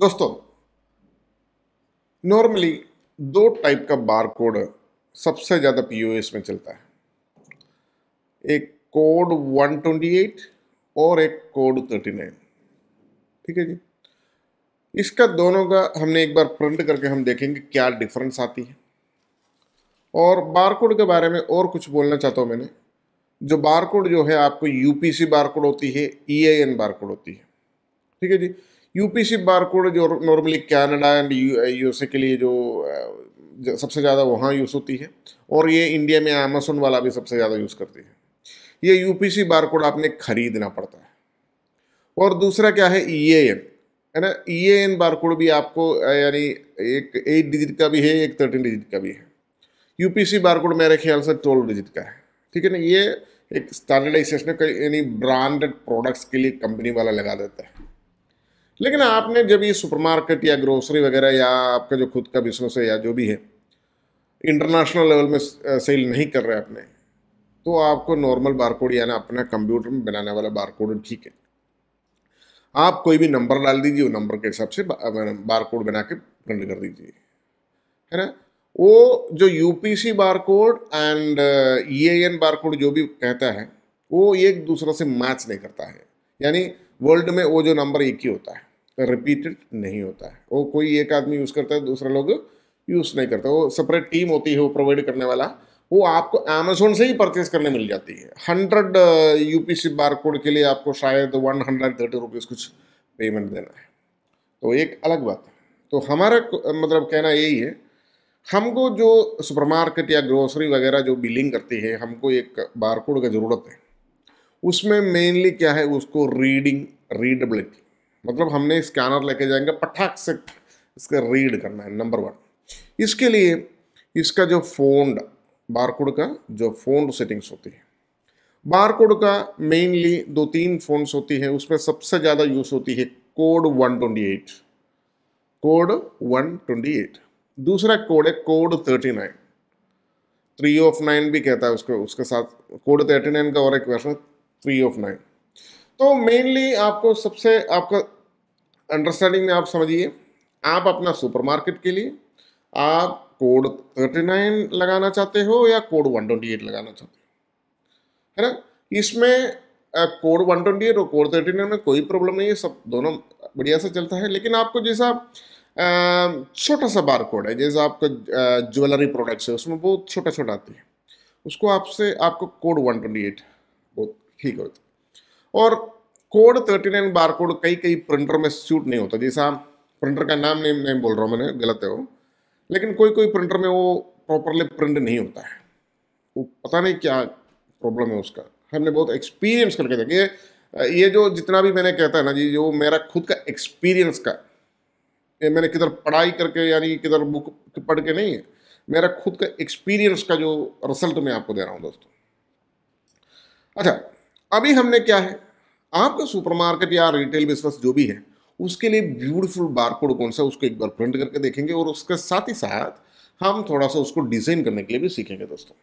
दोस्तों नॉर्मली दो टाइप का बार कोड सबसे ज़्यादा पीओएस में चलता है एक कोड 128 और एक कोड 39 ठीक है जी इसका दोनों का हमने एक बार प्रिंट करके हम देखेंगे क्या डिफरेंस आती है और बार कोड के बारे में और कुछ बोलना चाहता हूँ मैंने जो बार कोड जो है आपको यूपीसी बार कोड होती है ई आई एन बार कोड होती है ठीक है जी सी बार बारकोड जो नॉर्मली कैनेडा एंड यूएसए के लिए जो uh, सबसे ज़्यादा वहाँ यूज़ होती है और ये इंडिया में अमेजोन वाला भी सबसे ज़्यादा यूज़ करती है ये U P C bar code आपने खरीदना पड़ता है और दूसरा क्या है ई e एन है ना E e N bar code भी आपको uh, यानी एक एट डिजिट का भी है एक थर्टीन डिजिट का भी है U P C bar code मेरे ख्याल से ट्वेल्व डिजिट का है ठीक है ना ये एक स्टैंडर्डाइजेशन यानी ब्रांडेड प्रोडक्ट्स के लिए कंपनी वाला लगा देता है लेकिन आपने जब ये सुपरमार्केट या ग्रोसरी वगैरह या आपका जो खुद का बिजनेस है या जो भी है इंटरनेशनल लेवल में सेल नहीं कर रहे आपने तो आपको नॉर्मल बारकोड यानी अपना कंप्यूटर में बनाने वाला बारकोड ठीक है आप कोई भी नंबर डाल दीजिए वो नंबर के हिसाब से बारकोड बना के प्रिंट कर दीजिए है ना वो जो U P C bar code and E uh, N e bar code जो भी कहता है वो एक दूसरे से मैच नहीं करता है यानी वर्ल्ड में वो जो नंबर एक ही होता है रिपीटेड नहीं होता है वो कोई एक आदमी यूज़ करता है दूसरा लोग यूज़ नहीं करता वो सेपरेट टीम होती है वो प्रोवाइड करने वाला वो आपको अमेजोन से ही परचेज करने मिल जाती है hundred U P C bar code के लिए आपको शायद वन हंड्रेड थर्टी रुपीज़ कुछ पेमेंट देना है तो एक अलग बात है तो हमारा मतलब कहना यही है हमको जो सुपरमार्केट या ग्रोसरी वगैरह जो बिलिंग करती है हमको एक बारकोड का ज़रूरत है उसमें मेनली क्या है उसको रीडिंग रीडेबिलिटी मतलब हमने स्कैनर लेके जाएंगे पटाख से इसका रीड करना है नंबर वन इसके लिए इसका जो फोन बारकोड का जो फोन सेटिंग्स होती है बारकोड का मेनली दो तीन फोन्स होती है उसमें सबसे ज़्यादा यूज़ होती है कोड 128 कोड 128 दूसरा कोड है कोड 39 थ्री ऑफ नाइन भी कहता है उसको उसके साथ कोड 39 का और एक वर्षन थ्री ऑफ नाइन तो मेनली आपको सबसे आपका अंडरस्टैंडिंग में आप समझिए आप अपना सुपरमार्केट के लिए आप कोड थर्टी नाइन लगाना चाहते हो या कोड वन ट्वेंटी एट लगाना चाहते हो है ना इसमें कोड वन ट्वेंटी एट और कोड थर्टी नाइन में कोई प्रॉब्लम नहीं है सब दोनों बढ़िया से चलता है लेकिन आपको जैसा छोटा सा बार कोड है जैसा आपका ज्वेलरी प्रोडक्ट्स है उसमें बहुत छोटा छोटा आते हैं उसको आपसे आपको कोड वन ट्वेंटी एट बहुत ठीक होता है और code thirty nine bar code कई कई प्रिंटर में शूट नहीं होता जैसा प्रिंटर का नाम नहीं नहीं बोल रहा हूँ मैंने गलत है वो लेकिन कोई कोई प्रिंटर में वो प्रॉपरली प्रिंट नहीं होता है वो पता नहीं क्या प्रॉब्लम है उसका हमने बहुत एक्सपीरियंस करके देखा ये जो जितना भी मैंने कहता है ना जी जो मेरा खुद का एक्सपीरियंस का ये मैंने किधर पढ़ाई करके यानी किधर बुक पढ़ के नहीं है मेरा खुद का एक्सपीरियंस का जो रिजल्ट मैं आपको दे रहा हूँ दोस्तों अच्छा अभी हमने क्या है आपका सुपरमार्केट या रिटेल बिजनेस जो भी है उसके लिए ब्यूटीफुल बारकोड कौन सा उसको एक बार प्रिंट करके देखेंगे और उसके साथ ही साथ हम थोड़ा सा उसको डिज़ाइन करने के लिए भी सीखेंगे दोस्तों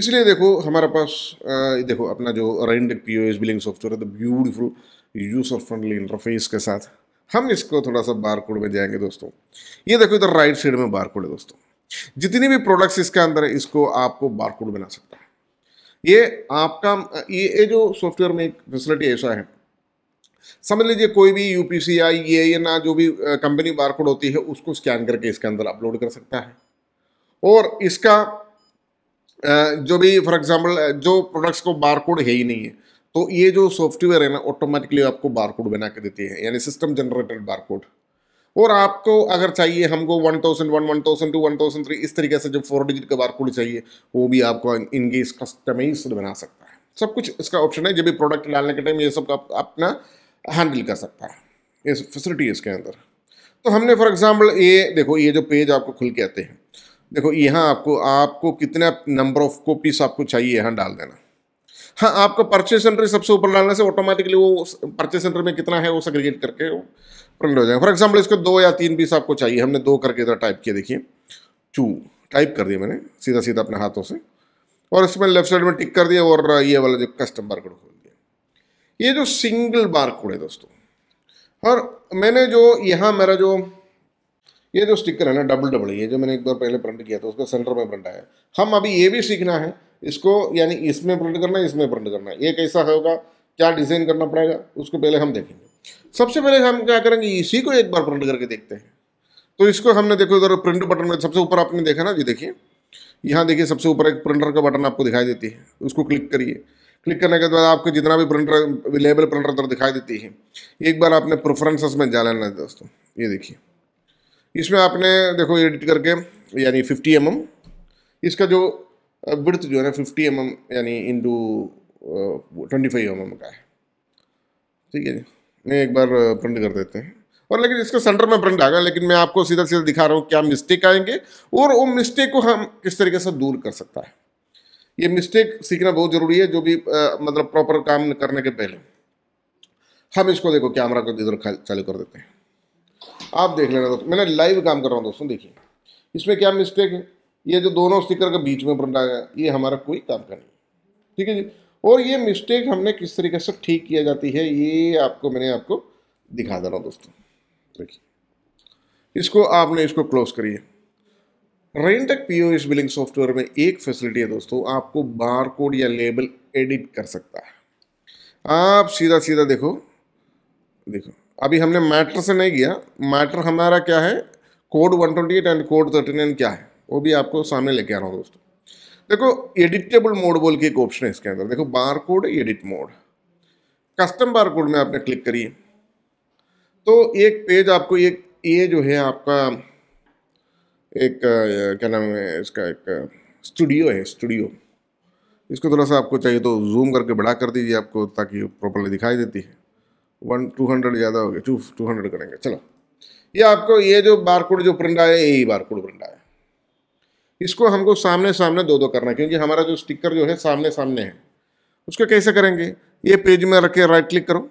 इसलिए देखो हमारे पास देखो अपना जो रेंड P O S billing software है तो ब्यूटीफुल यूजर फ्रेंडली इंटरफेस के साथ हम इसको थोड़ा सा बारकोड में जाएंगे दोस्तों ये देखो इधर राइट साइड में बारकोड है दोस्तों जितनी भी प्रोडक्ट्स इसके अंदर है इसको आपको बारकोड बना सकता है ये आपका ये जो सॉफ्टवेयर में एक फैसिलिटी ऐसा है समझ लीजिए कोई भी यू पी सी आई ये या ना जो भी कंपनी बारकोड होती है उसको स्कैन करके इसके अंदर अपलोड कर सकता है और इसका जो भी फॉर एग्जांपल जो प्रोडक्ट्स को बारकोड है ही नहीं है तो ये जो सॉफ्टवेयर है ना ऑटोमेटिकली आपको बारकोड बना के देती है यानी सिस्टम जनरेटेड बारकोड और आपको अगर चाहिए हमको one thousand one one thousand two one thousand three इस तरीके से जो फोर डिजिट का बारकोड चाहिए वो भी आपको इनगेज कस्टमाइज बना सकता है सब कुछ इसका ऑप्शन है जब भी प्रोडक्ट डालने के टाइम ये सब आप अपना हैंडल कर सकता है ये फैसिलिटी इसके अंदर तो हमने फॉर एग्जाम्पल ये देखो ये जो पेज आपको खुल के आते हैं देखो यहाँ आपको आपको कितना नंबर ऑफ कॉपीज आपको चाहिए यहाँ डाल देना हाँ आपको परचेज सेंटर सबसे ऊपर डालने से ऑटोमेटिकली वो परचेज सेंटर में कितना है वो सग्रीगेट करके वो प्रिंट हो जाएगा फॉर एग्जाम्पल इसको दो या तीन पीस आपको चाहिए हमने दो करके इधर टाइप किया देखिए चू टाइप कर दिया मैंने सीधा सीधा अपने हाथों से और इसमें लेफ्ट साइड में टिक कर दिया और ये वाला जो कस्टम बार कोड खोल दिया ये जो सिंगल बार कोड है दोस्तों और मैंने जो यहाँ मेरा जो ये जो स्टिकर है ना डबल डबल ये जो मैंने एक बार पहले प्रिंट किया था उसका सेंटर में प्रिंट आया हम अभी ये भी सीखना है इसको यानी इसमें प्रिंट करना है इसमें प्रिंट करना है ये कैसा होगा क्या डिज़ाइन करना पड़ेगा उसको पहले हम देखेंगे सबसे पहले हम क्या करेंगे इसी को एक बार प्रिंट करके देखते हैं तो इसको हमने देखो इधर प्रिंट बटन में सबसे ऊपर आपने देखा ना जी देखिए यहाँ देखिए सबसे ऊपर एक प्रिंटर का बटन आपको दिखाई देती है उसको क्लिक करिए क्लिक करने के बाद आपको जितना भी प्रिंटर लेबल प्रिंटर तरह दिखाई देती है एक बार आपने प्रेफरेंसेस में जा लेना है दोस्तों ये देखिए इसमें आपने देखो एडिट करके यानी फिफ्टी एम इसका जो ब्रथ जो है ना फिफ्टी एम mm, यानी इंटू ट्वेंटी फाइव एम का है ठीक है जी एक बार प्रिंट कर देते हैं और लेकिन इसका सेंटर में प्रिंट आ गया लेकिन मैं आपको सीधा सीधा दिखा रहा हूँ क्या मिस्टेक आएंगे और वो मिस्टेक को हम किस तरीके से दूर कर सकता है ये मिस्टेक सीखना बहुत ज़रूरी है जो भी आ, मतलब प्रॉपर काम करने के पहले हम इसको देखो कैमरा को इधर चालू कर देते हैं आप देख लेना दोस्तों मैंने लाइव काम कर रहा हूँ दोस्तों देखिए इसमें क्या मिस्टेक है ये जो दोनों स्टिकर के बीच में प्रिंट आ गया ये हमारा कोई काम का नहीं ठीक है जी और ये मिस्टेक हमने किस तरीके से ठीक किया जाती है ये आपको मैंने आपको दिखा दे रहा हूँ दोस्तों देखिए इसको आपने इसको क्लोज करिए रेंटक P O S billing software में एक फैसिलिटी है दोस्तों आपको बार कोड या लेबल एडिट कर सकता है आप सीधा सीधा देखो देखो अभी हमने मैटर से नहीं किया मैटर हमारा क्या है कोड 128 एंड कोड 39 क्या है वो भी आपको सामने लेके आ रहा हूँ दोस्तों देखो एडिटेबल मोड बोल के एक ऑप्शन है इसके अंदर देखो bar code edit mode custom bar code में आपने क्लिक करिए तो एक पेज आपको एक ये जो है आपका एक क्या नाम है इसका एक स्टूडियो है स्टूडियो इसको थोड़ा सा आपको चाहिए तो जूम करके बड़ा कर दीजिए आपको ताकि प्रॉपरली दिखाई देती है वन टू हंड्रेड ज़्यादा हो गया टू टू हंड्रेड करेंगे चलो ये आपको ये जो बारकोड जो प्रिंट आया यही बारकोड प्रिंट आया इसको हमको सामने सामने दो दो करना है क्योंकि हमारा जो स्टिकर जो है सामने सामने है उसको कैसे करेंगे ये पेज में रख के राइट क्लिक करो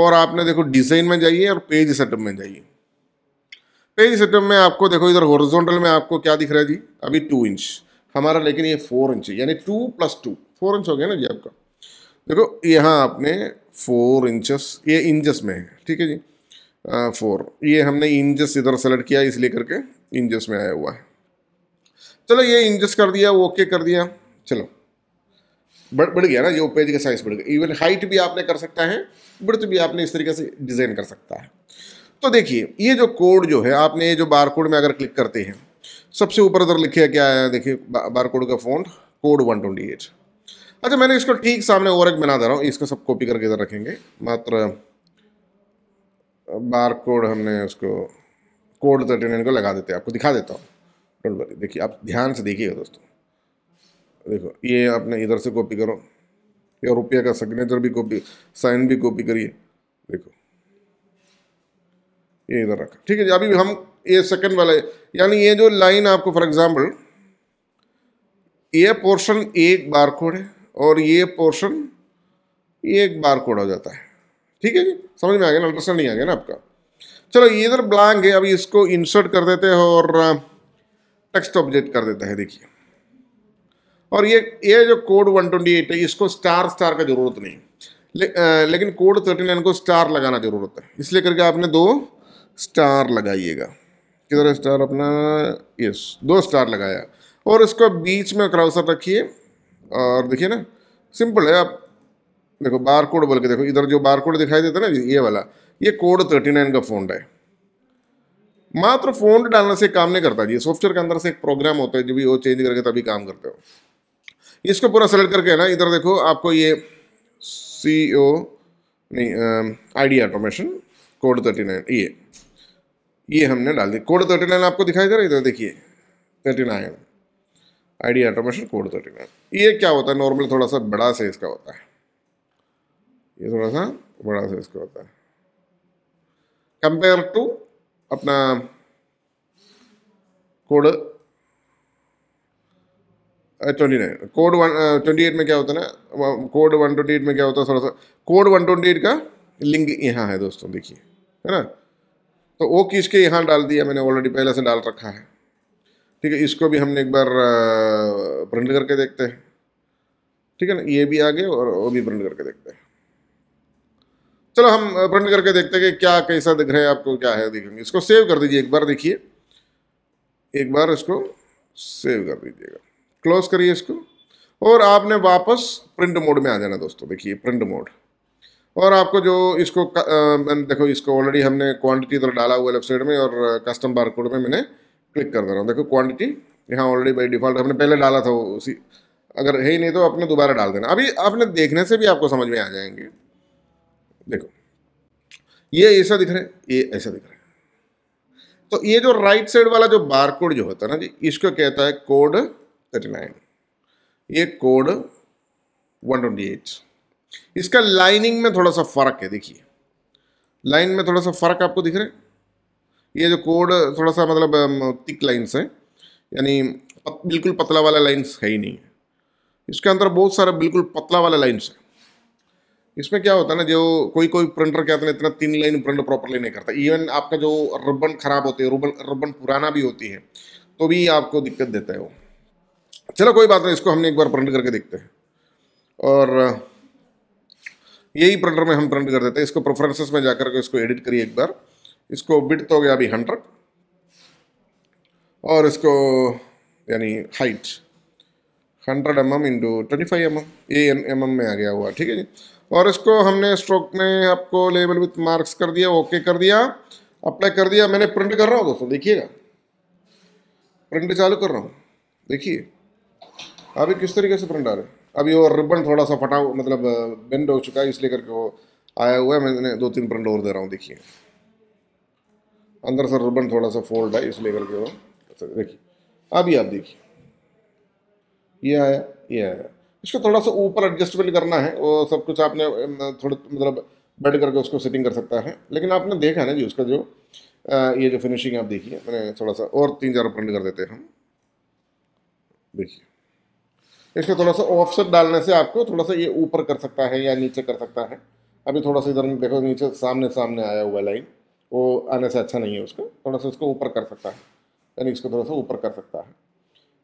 और आपने देखो डिज़ाइन में जाइए और पेज सेटअप में जाइए पेज सेटअप में आपको देखो इधर हॉरिजॉन्टल में आपको क्या दिख रहा है जी अभी टू इंच हमारा लेकिन ये फोर इंच यानी two plus two four inch हो गया ना जी आपका देखो यहाँ आपने फोर इंचस ये इंचस में है ठीक है जी फोर ये हमने इंचस इधर सेलेक्ट किया इसलिए करके इंचस में आया हुआ है चलो ये इंचस कर दिया ओके कर दिया चलो बढ़ बढ़ गया ना ये पेज का साइज बढ़ गया इवन हाइट भी आपने कर सकता है ब्रथ भी आपने इस तरीके से डिज़ाइन कर सकता है तो देखिए ये जो कोड जो है आपने ये जो बार कोड में अगर क्लिक करते हैं सबसे ऊपर उधर लिखे क्या है देखिए बार कोड का font code one twenty eight अच्छा मैंने इसको ठीक सामने और एक बना दे रहा हूँ इसको सब कॉपी करके इधर रखेंगे मात्र बार कोड हमने उसको कोड थर्टी नाइन को लगा देते हैं आपको दिखा देता हूँ डोंट वरी देखिए आप ध्यान से देखिएगा दोस्तों देखो ये आपने इधर से कॉपी करो या रुपया का सिग्नेचर भी कॉपी साइन भी कॉपी करिए देखो ये इधर रखा ठीक है अभी हम ये सेकंड वाला यानी ये जो लाइन आपको फॉर एग्जांपल ये पोर्शन एक बार कोड है और ये पोर्शन ये एक बार कोड हो जाता है ठीक है जी समझ में आ गया ना अल्ट्रासाउंड नहीं आ गया ना आपका चलो ये इधर ब्लैंक है अभी इसको इंसर्ट कर देते हैं और टेक्स्ट ऑब्जेक्ट कर देता है देखिए और ये ये जो कोड 128 है इसको स्टार स्टार का ज़रूरत नहीं ले, आ, लेकिन कोड 39 को स्टार लगाना ज़रूरत है इसलिए करके आपने दो स्टार लगाइएगा किधर स्टार अपना यस दो स्टार लगाया और इसको बीच में क्राउसर रखिए और देखिए ना सिंपल है आप देखो बार कोड बोल के देखो इधर जो बार कोड दिखाई देता है ना ये वाला ये कोड थर्टी नाइन का फोन है मात्र फोन डालने से काम नहीं करता जी सॉफ्टवेयर के अंदर से एक प्रोग्राम होता है जो भी वो चेंज करके तभी काम करते हो इसको पूरा सेलेक्ट करके ना इधर देखो आपको ये सी ओ नहीं I D automation code thirty nine ये ये हमने डाल दी कोड थर्टी नाइन आपको दिखाई दे रहा है इधर देखिए thirty nine I automation code thirty nine ये क्या होता है नॉर्मली थोड़ा सा बड़ा साइज़ का होता है ये थोड़ा सा बड़ा साइज़ का होता है कंपेयर टू अपना code twenty nine code one twenty eight में क्या होता है ना कोड वन ट्वेंटी एट में क्या होता है थोड़ा सा कोड वन ट्वेंटी एट का लिंक यहाँ है दोस्तों देखिए है ना तो वो किसके यहाँ डाल दिया मैंने ऑलरेडी पहले से डाल रखा है ठीक है इसको भी हमने एक बार प्रिंट करके देखते हैं ठीक है ना ये भी आ गए और वो भी प्रिंट करके देखते हैं चलो हम प्रिंट करके देखते हैं कि क्या कैसा दिख रहा है आपको क्या है देखेंगे इसको सेव कर दीजिए एक बार देखिए एक बार इसको सेव कर दीजिएगा क्लोज करिए इसको और आपने वापस प्रिंट मोड में आ जाना दोस्तों देखिए प्रिंट मोड और आपको जो इसको आ, देखो इसको ऑलरेडी हमने क्वांटिटी तो डाला हुआ है वेबसाइट में और कस्टम बार कोड में मैंने क्लिक कर दे रहा हूँ देखो क्वांटिटी यहाँ ऑलरेडी बाई डिफ़ॉल्ट हमने पहले डाला था उसी अगर है ही नहीं तो आपने दोबारा डाल देना अभी आपने देखने से भी आपको समझ में आ जाएंगे देखो ये ऐसा दिख रहे हैं ये ऐसा दिख रहा है तो ये जो राइट साइड वाला जो बार कोड जो होता है ना जी इसको कहता है कोड थर्टी नाइन ये कोड वन ट्वेंटी एट इसका लाइनिंग में थोड़ा सा फ़र्क है देखिए लाइन में थोड़ा सा फ़र्क आपको दिख रहा है ये जो कोड थोड़ा सा मतलब तिक लाइन्स हैं यानी पत, बिल्कुल पतला वाला लाइन्स है ही नहीं है इसके अंदर बहुत सारा बिल्कुल पतला वाला लाइन्स है इसमें क्या होता है ना जो कोई कोई प्रिंटर क्या होता है इतना तीन लाइन प्रिंट प्रॉपरली नहीं करता इवन आपका जो रबन ख़राब होते है रबन रबन पुराना भी होती है तो भी आपको दिक्कत देता है वो चलो कोई बात नहीं इसको हमने एक बार प्रिंट करके देखते हैं और यही प्रिंटर में हम प्रिंट कर देते हैं इसको प्रेफरेंसेस में जाकर के इसको एडिट करिए एक बार इसको विड्थ हो गया अभी हंड्रेड और इसको यानी height hundred M M into twenty five M M M M M में आ गया हुआ ठीक है जी और इसको हमने स्ट्रोक में आपको लेबल विथ मार्क्स कर दिया ओके कर दिया अप्लाई कर दिया मैंने प्रिंट कर रहा हूँ दोस्तों देखिएगा प्रिंट चालू कर रहा हूँ देखिए अभी किस तरीके से प्रिंट आ रहे हैं अभी वो रिबन थोड़ा सा फटा मतलब बेंड हो चुका है इसलिए करके वो आया हुआ है मैंने दो तीन प्रिंट और दे रहा हूँ देखिए अंदर सर रिबन थोड़ा सा फोल्ड है इसलिए करके वो देखिए अभी आप देखिए ये आया ये आया इसको थोड़ा सा ऊपर एडजस्टमेंट करना है वो सब कुछ आपने थोड़ा मतलब बैठ करके उसको सेटिंग कर सकता है लेकिन आपने देखा ना जी उसका जो ये जो फिनिशिंग आप देखिए मैंने थोड़ा सा और तीन चार प्रिंट कर देते हैं हम देखिए इसको थोड़ा सा ऑफसेट डालने से आपको थोड़ा सा ये ऊपर कर सकता है या नीचे कर सकता है अभी थोड़ा सा इधर देखो नीचे सामने सामने आया हुआ लाइन वो आने से अच्छा नहीं है उसको थोड़ा सा उसको ऊपर कर सकता है यानी इसको थोड़ा सा ऊपर कर सकता है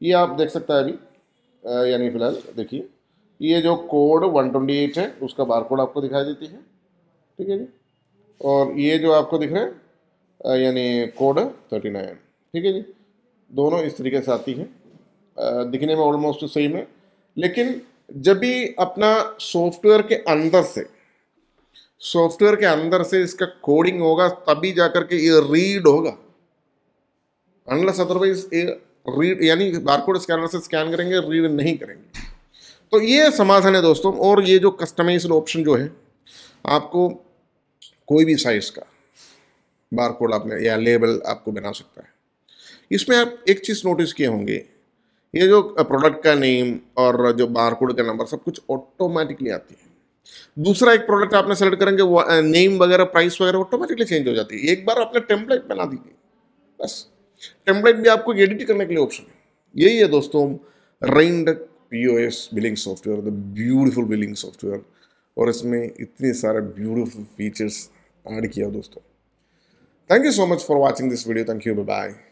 ये आप देख सकते हैं अभी यानी फिलहाल देखिए ये जो कोड 128 है उसका बार कोड आपको दिखाई देती है ठीक है जी और ये जो आपको दिख रहा है यानी कोड 39 ठीक है जी दोनों इस तरीके से आती हैं दिखने में ऑलमोस्ट सही में लेकिन जब भी अपना सॉफ्टवेयर के अंदर से सॉफ्टवेयर के अंदर से इसका कोडिंग होगा तभी जा करके ये रीड होगा अनलेस अदरवाइज ये रीड यानी बारकोड स्कैनर से स्कैन करेंगे रीड नहीं करेंगे तो ये समाधान है दोस्तों और ये जो कस्टमाइज ऑप्शन जो है आपको कोई भी साइज़ का बारकोड आप या लेबल आपको बना सकता है इसमें आप एक चीज़ नोटिस किए होंगे ये जो प्रोडक्ट का नेम और जो बारकोड का नंबर सब कुछ ऑटोमेटिकली आती है दूसरा एक प्रोडक्ट आपने सेलेक्ट करेंगे वो नेम वगैरह प्राइस वगैरह ऑटोमेटिकली चेंज हो जाती है एक बार आपने टेम्पलेट बना दीजिए बस टेम्पलेट भी आपको एडिट करने के लिए ऑप्शन है यही है दोस्तों रेंड P O S billing software the beautiful billing software और इसमें इतने सारे ब्यूटीफुल फीचर्स ऐड किया दोस्तों thank you so much for watching this video thank you bye